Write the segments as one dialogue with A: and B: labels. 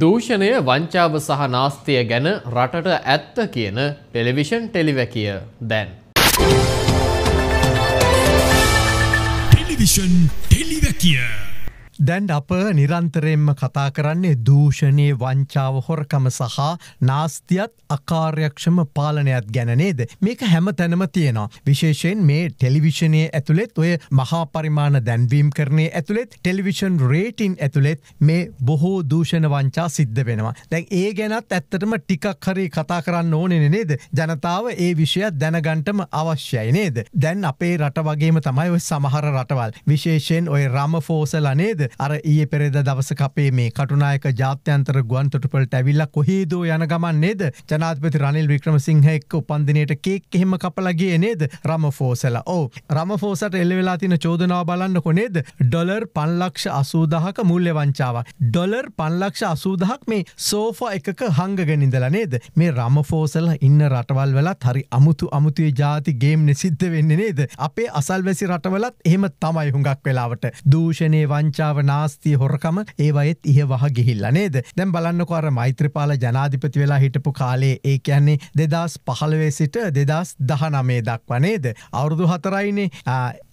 A: දූෂණය වංචාව සහ නාස්තිය ගැන රටට ඇත්ත කියන ටෙලිවිෂන් ටෙලිවැකිය දැන්. ටෙලිවිෂන් ටෙලිවැකිය දැන් අප නිරන්තරයෙන්ම කතා කරන්නේ දූෂණය වංචාව හොරකම සහ නාස්තියත් අකාර්යක්ෂම පාලනයක් ගැනනේද. මේක හැම තැනම තියෙනවා. විශේෂයෙන් මේ ටෙලිවිශනය ඇතුළෙත් ඔය මහා පරිමාණ දැන්වීම් කරනය ඇතුළෙත් ටෙලිවිෂන් රේටින් ඇතුළෙත් මේ බොහෝ දූෂණ වංචා සිද්ධ වෙනවා. දැන් ඒ ගැනත් ඇත්තටම ටිකක් හරි කතා කරන්න ඕනෙන නේද. ජනතාව ඒ විෂයත් දැනගන්ටම අවශ්‍යයි නේද. දැන් අපේ රට වගේම තමයි ඔය සමහර රටවල්. විශේෂයෙන් ඔය රම ෆෝසල නේද අර ඒ පෙරෙද දවස අපේ මේ කටුනායක ජාත්‍යන්තර ගුවන්තොටුපලට ඇවිල්ලා කොහේදෝ යන ගමන් නේද ජනාධපති රනිල් වික්‍රමසිංහ එක්ක උපන්දිනයට කේක් එහෙම කපලගේ නේද රමෆෝසල ඕ රමෆෝසට එල්ලවෙලා තින චෝදනාව බලන්න කොනේද ඩොලර් පන්ලක්ෂ අසූදහක මුල්්‍ය වංචාවක් ඩොලර් පන්ලක්ෂ අසූදහක් මේ සෝෆා එකක හංගගෙනින්දල නේද මේ රමෆෝසල ඉන්න රටවල් වෙලත් හරි අමුතු අමුතුේ ජාති ගේම් නෙසිද්ධ වෙන්න නේද අපේ අසල්වැසි රටවලත් එහෙම තමයි හුඟක් වෙලාවට දූෂණය වංචාව හොරකම නාස්තිය හොරකම ඒවයෙත් ඉහ වහ ගිහිල්ල නේද දැම් බලන්නකවර මෛත්‍රපාල ජනාධිපති වෙලා හිටපු කාලේ ඒ කියන්නේ දෙදස් පහළවේ සිට දෙදස් දහනමේ දක්වනේද අවුරුදු හතරයිනේ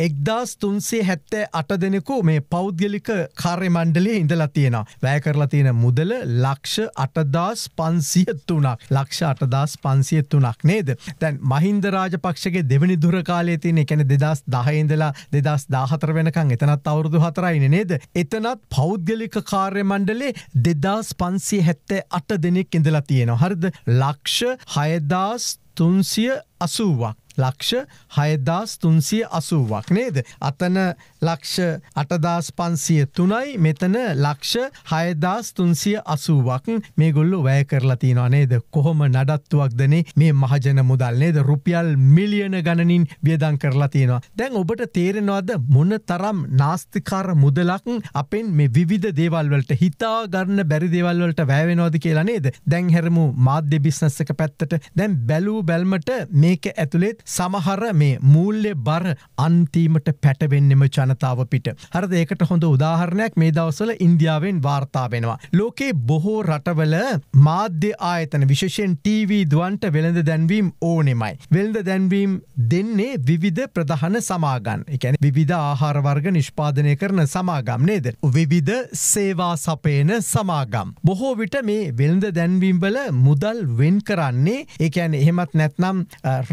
A: එක්දස් තුන්සේ හැත්තෑ අට දෙනෙකු මේ පෞද්ගලික කාර්ය මණ්ඩලේ ඉඳලා තියෙනවා වැෑ කරලා තියෙන මුදල ලක්ෂ අටදස් පන්සියත්තුනක් ලක්ෂ අටදස් පන්සියත්තුනක් නේද තැන් මහින්ද රාජපක්ෂගේ දෙවැනි දුරකාලේ තියෙන එකැන දෙදස් දහයිඉඳලා දෙදස් දාහතර වෙනකං එතනත් අවුරුදු හතරයින නේද එතනත් පෞද්ගලික කාර්ය මණ්ඩලේ දෙදස් පන්සිය හැත්තේ අට දෙනෙක් ඉඳලා තියෙනවා. හරිද ලක්ෂ හයදාස් තුන්සිය අසුවක්. ලක්ෂ හයදස් තුන්සිය අසුවක් නේද. අතන ලක්ෂ අටදස් පන්සිය තුනයි මෙතන ලක්ෂ හයදස් තුන්සිය අසුවක් මේ ගොල්ලු වැය කරලතිනවා නේද කොහොම නඩත්තුවක්දනේ මේ මහජන මුදල් නේද රුපියල් මිලියන ගණනින් වියදන් කරලතියෙනවා. දැන් ඔබට තේරෙනවාද මොන තරම් නාස්තිකාර මුදලක් අපෙන් මේ විධ දේවල්වලට හිතා ගන්න බැරි දේවල්වලට වැෑවෙනවාද කියලා නේද. දැන් හැරමු මාධ්‍ය බිස්නස්සක පැත්තට දැන් බැලූ බැල්මට මේක ඇතුළෙත් සමහර මේ මූල්්‍ය බර අන්තීමට පැටවෙන්නෙම ජනතාව පිට. හරද ඒකට හොඳ උදාහරණයක් මේ දවසල ඉන්දියාවෙන් වාර්තා වෙනවා. ලෝකේ බොහෝ රටවල මාධ්‍ය ආයතන විශෂෙන් TV දුවන්ට වෙළඳ දැන්වීම් ඕනෙමයි. වෙල්ද දැන්වීම් දෙන්නේ විවිධ ප්‍රධහන සමාගන් එකැන විධ ආහාරවර්ග නිෂ්පාදනය කරන සමාගම් නේද. විවිධ සේවා සපේන සමාගම්. බොහෝ විට මේ වෙළඳ දැන්වීම්වල මුදල් වෙන් කරන්නේ එකැන එහෙමත් නැත්නම්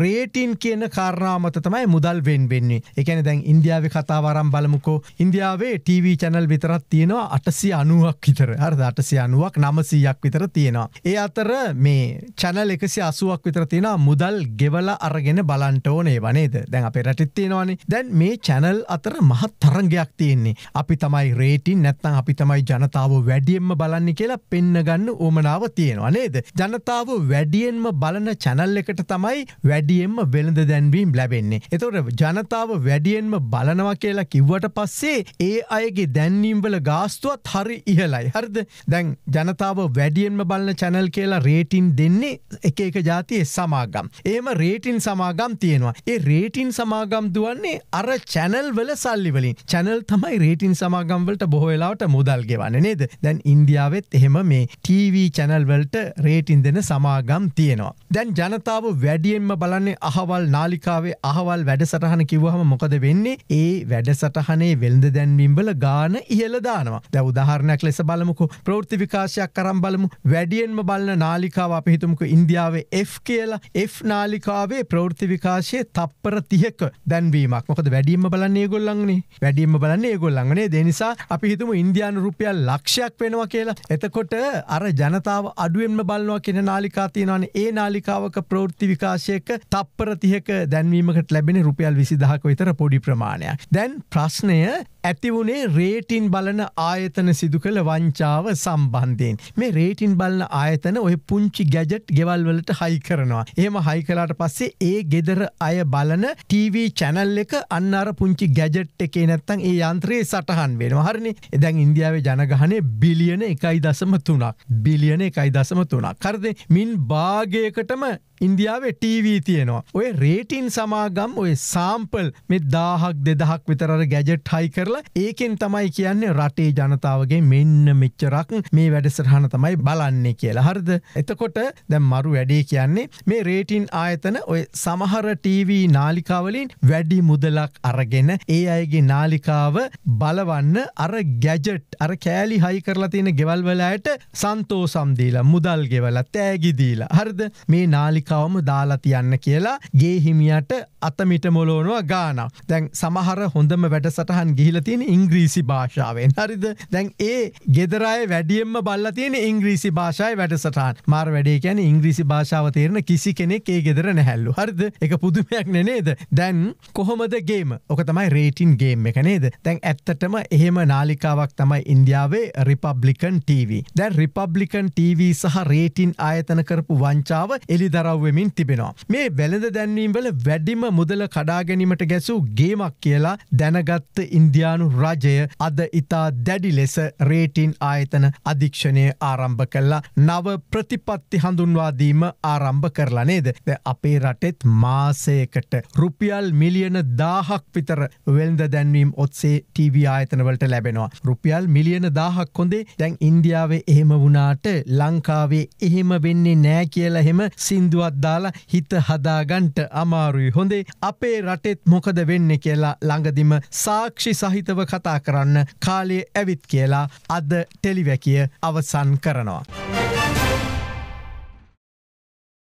A: රේටීන් කියන කාරණාමත තමයි මුදල් වෙන් වෙන්නේ එකන දැන් ඉන්දියාව කතාවරම් බලමුකෝ ඉන්දියාවේ TV චැනල් විතරත් තියෙනවා අටසි අනුවක් විතර හරද අටසි අනුවක් නමසීයක් විතර තියෙනවා. ඒ අතර මේ චැනල් එකසි අසුවක් විතර තියෙන මුදල් ගෙවල අරගෙන බලන්ට ඕනේ වනේද දැන් අප රටිත් තියෙනවානේ දැන් මේ චැනල් අතර මහත් තරගයක් තියෙන්නේ අපි තමයි රේටින් නැත්තං අපි තමයි ජනතාව වැඩියෙන්ම බලන්න කියලා පෙන්න්න ගන්න ඕමනාව තියෙනවා නේද. ජනතාව වැඩියෙන්ම බලන චැනල් එකට තමයි වැඩියෙන්ම වෙල වෙළඳ දැන්වීම් ලැබෙන්නේ. එතොට ජනතාව වැඩියෙන්ම බලනවා කියලා කිව්වට පස්සේ ඒ අයගේ දැන්වීම්වල ගාස්තුවත් හරි ඉහලයි හරිද දැන් ජනතාව වැඩියෙන්ම බලන්න චැනල් කියලා රේටින් දෙන්නේ එක එක ජාතිය සමාගම්. ඒම රේටින් සමාගම් තියෙනවා. ඒ රේටින් සමාගම් දුවන්නේ අර චැනල් වල සල්ලිවලින් චැනල් තමයි රේටින් සමාගම්වලට බොහොවෙලාට මුදල් ගෙවන්න නේද දැන් ඉන්දියාවත් එහෙම මේ TV චැනල්වලට රේටින් දෙන සමාගම් තියෙනවා. දැන් ජනතාව වැඩියෙන්ම බලන්නේ අහව අහවල් නාලිකාවේ අහවල් වැඩසටහන කිව්හම මොකද වෙන්නේ ඒ වැඩසටහනේ වෙළඳ දැන්වීම්බල ගාන ඉහලදානවා දැ උදාහරණයක් ලෙස බලමුකු ප්‍රෘති විකාශයක් කරම් බලමු වැඩියෙන්ම බලන නාලිකාව අපිහිතුමක ඉන්දියාවේ F කියලා F නාලිකාවේ ප්‍රෘති විකාශය තප්පර තියක දැන්වීමක් මොකද වැඩීම බලන්නේ ගොල්ලන්නේ වැඩීම බලන්නේ ගොල්ලංගනේ දෙනිසා අපි හිතුම ඉන්දයාන රුපියල් ලක්ෂයක් වෙනවා කියලා එතකොට අර ජනතාව අඩුවෙන්ම බලනවා කියෙන නාලිකා තියෙනවාන ඒ නාලිකාවක ප්‍රෘති විකාශයක තප්පර තිහක දැන්වීමට ලැබෙන රුපියල් විසිදහක විතර පොඩි ප්‍රමාණයක්. දැන් ප්‍රශ්නය ඇතිවුණේ රේටින් බලන ආයතන සිදු කළ වංචාව සම්බන්ධයෙන්. මේ රේටින් බලන ආයතන ඔය පුංචි ගැජට් ගෙවල්වලට හයි කරනවා. ඒම හයි කලාට පස්සේ ඒ ගෙදර අය බලන TV චැනල් එක අන්නර පුංචි ගැජට් එකේ නැත්තං ඒ යන්ත්‍රයේ සටහන් වෙන හරණි එදැන් ඉන්දියාවේ ජනගහනේ බිලියන එකයි දසම තුනක් බිලියන එකයි දසම තුනක් කරද මින් භාගයකටම ඉන්දියාවේ ටීවී තියෙනවා ඔය රේටින් සමාගම් ඔය සාම්පල් මෙ දාහක් දෙදහක් විතර ගැජට් හයි කරලා ඒකෙන් තමයි කියන්නේ රටේ ජනතාවගේ මෙන්න මෙච්චරක් මේ වැඩසටහන තමයි බලන්නේ කියලා හරිද එතකොට දැම් මරු වැඩේ කියන්නේ මේ රේටින් ආයතන ඔය සමහර TV නාලිකාවලින් වැඩි මුදලක් අරගෙන ඒ අයගේ නාලිකාව බලවන්න අර ගැජට් අර කෑලි හයි කරලා තියෙන ගෙවල්වලට සන්තෝ සම්දීලා මුදල් ගෙවල තෑගිදීලා හරිද මේ නාලිකාවම දාලා තියන්න කියලා ගේ හිමියට අතමිට මොලෝනවා ගාන දැන් සමහර හොඳම වැඩසටහන් ගිහිලතියෙන ඉංග්‍රීසි භාෂාවෙන් හරිද දැන් ඒ ගෙදරයි වැඩියම්ම බල්ල තියෙන ඉංග්‍රීසි භාෂයි වැඩසටහන් මාර් වැඩේ කියැන ඉංග්‍රීසි භාෂාව තේරන කිසි කෙනෙක් ඒ ගෙදර නැහැල්ලු හරිද එක පුදුමයක් නනේද දැන් කොහොමද ගේම ඕක තමයි රේටින් ගේම් එක නේද දැන් ඇත්තටම එහෙම නාලිකාවක් තමයි ඉන්දියාවේ රිපබ්ලිකන් TV දැන් රිපබ්ලිකන් TV සහ රේටින් ආයතන කරපු වංචාව එලි දරව්වෙමින් තිබෙනවා මේ බැලඳ දැන් ගොඩනැන්වීම්වල වැඩිම මුදල කඩාගැනීමට ගැසූ ගේමක් කියලා දැනගත්ත ඉන්දයානු රජය අද ඉතා දැඩි ලෙස රේටින් ආයතන අධීක්ෂණය ආරම්භ කල්ලා නව ප්‍රතිපත්ති හඳුන්වාදීම ආරම්භ කරලා නේද ද අපේ රටෙත් මාසයකට රුපියල් මිලියන දාහක් විතර වෙල්ද දැන්වීම් ඔත්සේ TV ආයතනවලට ලැබෙනවා රුපියල් මිලියන දාහක් හොඳේ දැන් ඉන්දියාවේ එහෙම වුණාට ලංකාවේ එහෙම වෙන්නේ නෑ කියලහෙම සින්දුවත් දාලා හිත හදාගන්ට අමාරුයි හොඳේ අපේ රටෙත් මොකද වෙන්න කියලා ළඟදිම සාක්ෂි සහිතව කතා කරන්න කාලය ඇවිත් කියලා අද ටෙලිවැකිය අවසන් කරනවා.